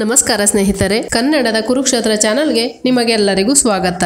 ನಮಸ್ಕಾರ ಸ್ನೇಹಿತರೆ ಕನ್ನಡದ ಕುರುಕ್ಷೇತ್ರ ಚಾನೆಲ್ಗೆ ನಿಮಗೆಲ್ಲರಿಗೂ ಸ್ವಾಗತ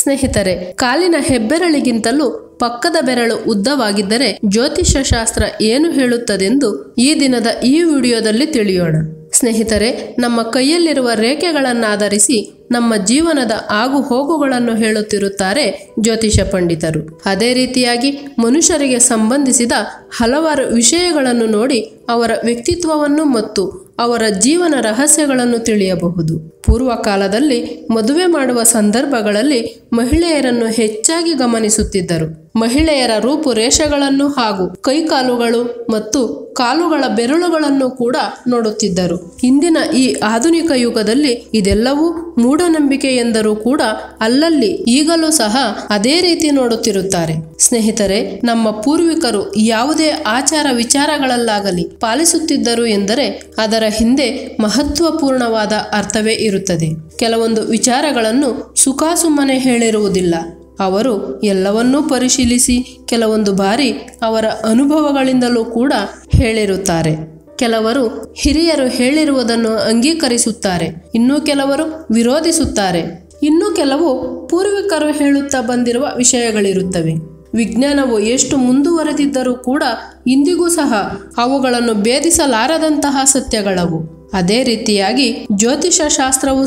ಸ್ನೇಹಿತರೆ ಕಾಲಿನ ಹೆಬ್ಬೆರಳಿಗಿಂತಲೂ ಪಕ್ಕದ ಬೆರಳು ಉದ್ದವಾಗಿದ್ದರೆ ಜ್ಯೋತಿಷ್ಯ ಶಾಸ್ತ್ರ ಏನು ಹೇಳುತ್ತದೆಂದು ಈ ದಿನದ ಈ ವಿಡಿಯೋದಲ್ಲಿ ತಿಳಿಯೋಣ ಸ್ನೇಹಿತರೆ ನಮ್ಮ ಕೈಯಲ್ಲಿರುವ ರೇಖೆಗಳನ್ನಾಧರಿಸಿ ನಮ್ಮ ಜೀವನದ ಆಗು ಹೋಗುಗಳನ್ನು ಹೇಳುತ್ತಿರುತ್ತಾರೆ ಜ್ಯೋತಿಷ ಪಂಡಿತರು ಅದೇ ರೀತಿಯಾಗಿ ಮನುಷ್ಯರಿಗೆ ಸಂಬಂಧಿಸಿದ ಹಲವಾರು ವಿಷಯಗಳನ್ನು ನೋಡಿ ಅವರ ವ್ಯಕ್ತಿತ್ವವನ್ನು ಮತ್ತು ಅವರ ಜೀವನ ರಹಸ್ಯಗಳನ್ನು ತಿಳಿಯಬಹುದು ಪೂರ್ವ ಕಾಲದಲ್ಲಿ ಮದುವೆ ಮಾಡುವ ಸಂದರ್ಭಗಳಲ್ಲಿ ಮಹಿಳೆಯರನ್ನು ಹೆಚ್ಚಾಗಿ ಗಮನಿಸುತ್ತಿದ್ದರು ಮಹಿಳೆಯರ ರೂಪುರೇಷೆಗಳನ್ನು ಹಾಗೂ ಕೈಕಾಲುಗಳು ಮತ್ತು ಕಾಲುಗಳ ಬೆರಳುಗಳನ್ನು ಕೂಡ ನೋಡುತ್ತಿದ್ದರು ಇಂದಿನ ಈ ಆಧುನಿಕ ಯುಗದಲ್ಲಿ ಇದೆಲ್ಲವೂ ಮೂಢನಂಬಿಕೆ ಎಂದರೂ ಕೂಡ ಅಲ್ಲಲ್ಲಿ ಈಗಲೂ ಸಹ ಅದೇ ರೀತಿ ನೋಡುತ್ತಿರುತ್ತಾರೆ ಸ್ನೇಹಿತರೆ ನಮ್ಮ ಪೂರ್ವಿಕರು ಯಾವುದೇ ಆಚಾರ ವಿಚಾರಗಳಲ್ಲಾಗಲಿ ಪಾಲಿಸುತ್ತಿದ್ದರು ಎಂದರೆ ಅದರ ಹಿಂದೆ ಮಹತ್ವಪೂರ್ಣವಾದ ಅರ್ಥವೇ ಇರುತ್ತದೆ ಕೆಲವೊಂದು ವಿಚಾರಗಳನ್ನು ಸುಖಾಸುಮ್ಮನೆ ಹೇಳಿರುವುದಿಲ್ಲ ಅವರು ಎಲ್ಲವನ್ನೂ ಪರಿಶೀಲಿಸಿ ಕೆಲವೊಂದು ಬಾರಿ ಅವರ ಅನುಭವಗಳಿಂದಲೂ ಕೂಡ ಹೇಳಿರುತ್ತಾರೆ ಕೆಲವರು ಹಿರಿಯರು ಹೇಳಿರುವುದನ್ನು ಅಂಗೀಕರಿಸುತ್ತಾರೆ ಇನ್ನೂ ಕೆಲವರು ವಿರೋಧಿಸುತ್ತಾರೆ ಇನ್ನೂ ಕೆಲವು ಪೂರ್ವಿಕರು ಹೇಳುತ್ತಾ ಬಂದಿರುವ ವಿಷಯಗಳಿರುತ್ತವೆ ವಿಜ್ಞಾನವು ಎಷ್ಟು ಮುಂದುವರೆದಿದ್ದರೂ ಕೂಡ ಇಂದಿಗೂ ಸಹ ಅವುಗಳನ್ನು ಭೇದಿಸಲಾರದಂತಹ ಸತ್ಯಗಳವು ಅದೇ ರೀತಿಯಾಗಿ ಜ್ಯೋತಿಷ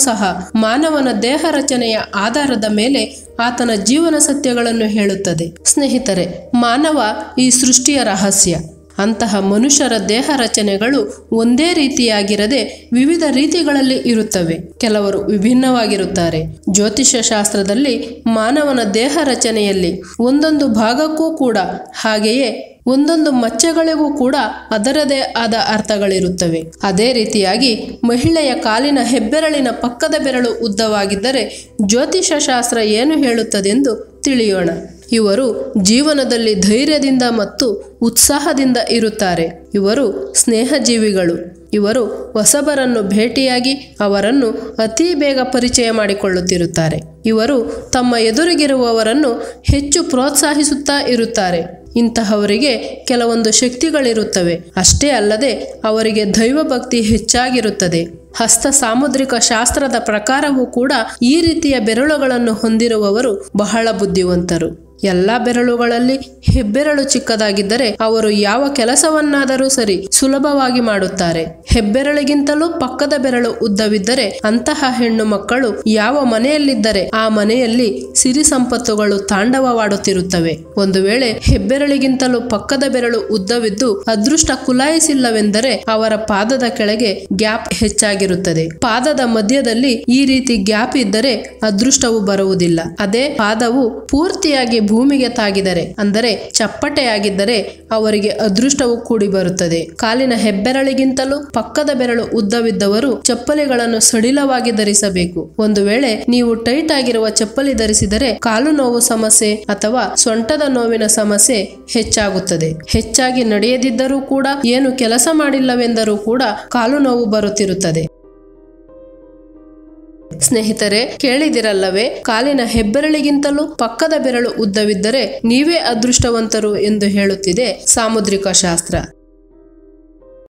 ಸಹ ಮಾನವನ ದೇಹ ರಚನೆಯ ಆಧಾರದ ಮೇಲೆ ಆತನ ಜೀವನ ಸತ್ಯಗಳನ್ನು ಹೇಳುತ್ತದೆ ಸ್ನೇಹಿತರೆ ಮಾನವ ಈ ಸೃಷ್ಟಿಯ ರಹಸ್ಯ ಅಂತಹ ಮನುಷ್ಯರ ದೇಹ ರಚನೆಗಳು ಒಂದೇ ರೀತಿಯಾಗಿರದೆ ವಿವಿಧ ರೀತಿಗಳಲ್ಲಿ ಇರುತ್ತವೆ ಕೆಲವರು ವಿಭಿನ್ನವಾಗಿರುತ್ತಾರೆ ಜ್ಯೋತಿಷ್ಯ ಶಾಸ್ತ್ರದಲ್ಲಿ ಮಾನವನ ದೇಹ ರಚನೆಯಲ್ಲಿ ಒಂದೊಂದು ಭಾಗಕ್ಕೂ ಕೂಡ ಹಾಗೆಯೇ ಒಂದೊಂದು ಮಚ್ಚೆಗಳಿಗೂ ಕೂಡ ಅದರದೇ ಆದ ಅರ್ಥಗಳಿರುತ್ತವೆ ಅದೇ ರೀತಿಯಾಗಿ ಮಹಿಳೆಯ ಕಾಲಿನ ಹೆಬ್ಬೆರಳಿನ ಪಕ್ಕದ ಬೆರಳು ಉದ್ದವಾಗಿದ್ದರೆ ಜ್ಯೋತಿಷ ಶಾಸ್ತ್ರ ಏನು ಹೇಳುತ್ತದೆಂದು ತಿಳಿಯೋಣ ಇವರು ಜೀವನದಲ್ಲಿ ಧೈರ್ಯದಿಂದ ಮತ್ತು ಉತ್ಸಾಹದಿಂದ ಇರುತ್ತಾರೆ ಇವರು ಸ್ನೇಹಜೀವಿಗಳು ಇವರು ಹೊಸಬರನ್ನು ಭೇಟಿಯಾಗಿ ಅವರನ್ನು ಅತಿ ಬೇಗ ಪರಿಚಯ ಮಾಡಿಕೊಳ್ಳುತ್ತಿರುತ್ತಾರೆ ಇವರು ತಮ್ಮ ಎದುರಿಗಿರುವವರನ್ನು ಹೆಚ್ಚು ಪ್ರೋತ್ಸಾಹಿಸುತ್ತಾ ಇರುತ್ತಾರೆ ಇಂತಹವರಿಗೆ ಕೆಲವೊಂದು ಶಕ್ತಿಗಳಿರುತ್ತವೆ ಅಷ್ಟೇ ಅಲ್ಲದೆ ಅವರಿಗೆ ದೈವ ಭಕ್ತಿ ಹೆಚ್ಚಾಗಿರುತ್ತದೆ ಹಸ್ತ ಸಾಮುದ್ರಿಕ ಶಾಸ್ತ್ರದ ಪ್ರಕಾರವೂ ಕೂಡ ಈ ರೀತಿಯ ಬೆರಳುಗಳನ್ನು ಹೊಂದಿರುವವರು ಬಹಳ ಬುದ್ಧಿವಂತರು ಎಲ್ಲ ಬೆರಳುಗಳಲ್ಲಿ ಹೆಬ್ಬೆರಳು ಚಿಕ್ಕದಾಗಿದ್ದರೆ ಅವರು ಯಾವ ಕೆಲಸವನ್ನಾದರೂ ಸರಿ ಸುಲಭವಾಗಿ ಮಾಡುತ್ತಾರೆ ಹೆಬ್ಬೆರಳಿಗಿಂತಲೂ ಪಕ್ಕದ ಬೆರಳು ಉದ್ದವಿದ್ದರೆ ಅಂತಹ ಹೆಣ್ಣು ಮಕ್ಕಳು ಯಾವ ಮನೆಯಲ್ಲಿದ್ದರೆ ಆ ಮನೆಯಲ್ಲಿ ಸಿರಿ ಸಂಪತ್ತುಗಳು ತಾಂಡವವಾಡುತ್ತಿರುತ್ತವೆ ಒಂದು ವೇಳೆ ಹೆಬ್ಬೆರಳಿಗಿಂತಲೂ ಪಕ್ಕದ ಬೆರಳು ಉದ್ದವಿದ್ದು ಅದೃಷ್ಟ ಕುಲಾಯಿಸಿಲ್ಲವೆಂದರೆ ಅವರ ಪಾದದ ಕೆಳಗೆ ಗ್ಯಾಪ್ ಹೆಚ್ಚಾಗಿರುತ್ತದೆ ಪಾದದ ಮಧ್ಯದಲ್ಲಿ ಈ ರೀತಿ ಗ್ಯಾಪ್ ಇದ್ದರೆ ಅದೃಷ್ಟವು ಬರುವುದಿಲ್ಲ ಅದೇ ಪಾದವು ಪೂರ್ತಿಯಾಗಿ ಭೂಮಿಗೆ ತಾಗಿದರೆ ಅಂದರೆ ಚಪ್ಪಟೆಯಾಗಿದ್ದರೆ ಅವರಿಗೆ ಅದೃಷ್ಟವು ಕೂಡಿ ಬರುತ್ತದೆ ಕಾಲಿನ ಹೆಬ್ಬೆರಳಿಗಿಂತಲೂ ಪಕ್ಕದ ಬೆರಳು ಉದ್ದವಿದ್ದವರು ಚಪ್ಪಲಿಗಳನ್ನು ಸಡಿಲವಾಗಿ ಧರಿಸಬೇಕು ಒಂದು ವೇಳೆ ನೀವು ಟೈಟ್ ಆಗಿರುವ ಚಪ್ಪಲಿ ಧರಿಸಿದರೆ ಕಾಲು ನೋವು ಸಮಸ್ಯೆ ಅಥವಾ ಸೊಂಟದ ನೋವಿನ ಸಮಸ್ಯೆ ಹೆಚ್ಚಾಗುತ್ತದೆ ಹೆಚ್ಚಾಗಿ ನಡೆಯದಿದ್ದರೂ ಕೂಡ ಏನು ಕೆಲಸ ಮಾಡಿಲ್ಲವೆಂದರೂ ಕೂಡ ಕಾಲು ನೋವು ಬರುತ್ತಿರುತ್ತದೆ ಸ್ನೇಹಿತರೆ ಕೇಳಿದಿರಲ್ಲವೇ ಕಾಲಿನ ಹೆಬ್ಬೆರಳಿಗಿಂತಲೂ ಪಕ್ಕದ ಬೆರಳು ಉದ್ದವಿದ್ದರೆ ನೀವೇ ಅದೃಷ್ಟವಂತರು ಎಂದು ಹೇಳುತ್ತಿದೆ ಸಾಮುದ್ರಿಕ ಶಾಸ್ತ್ರ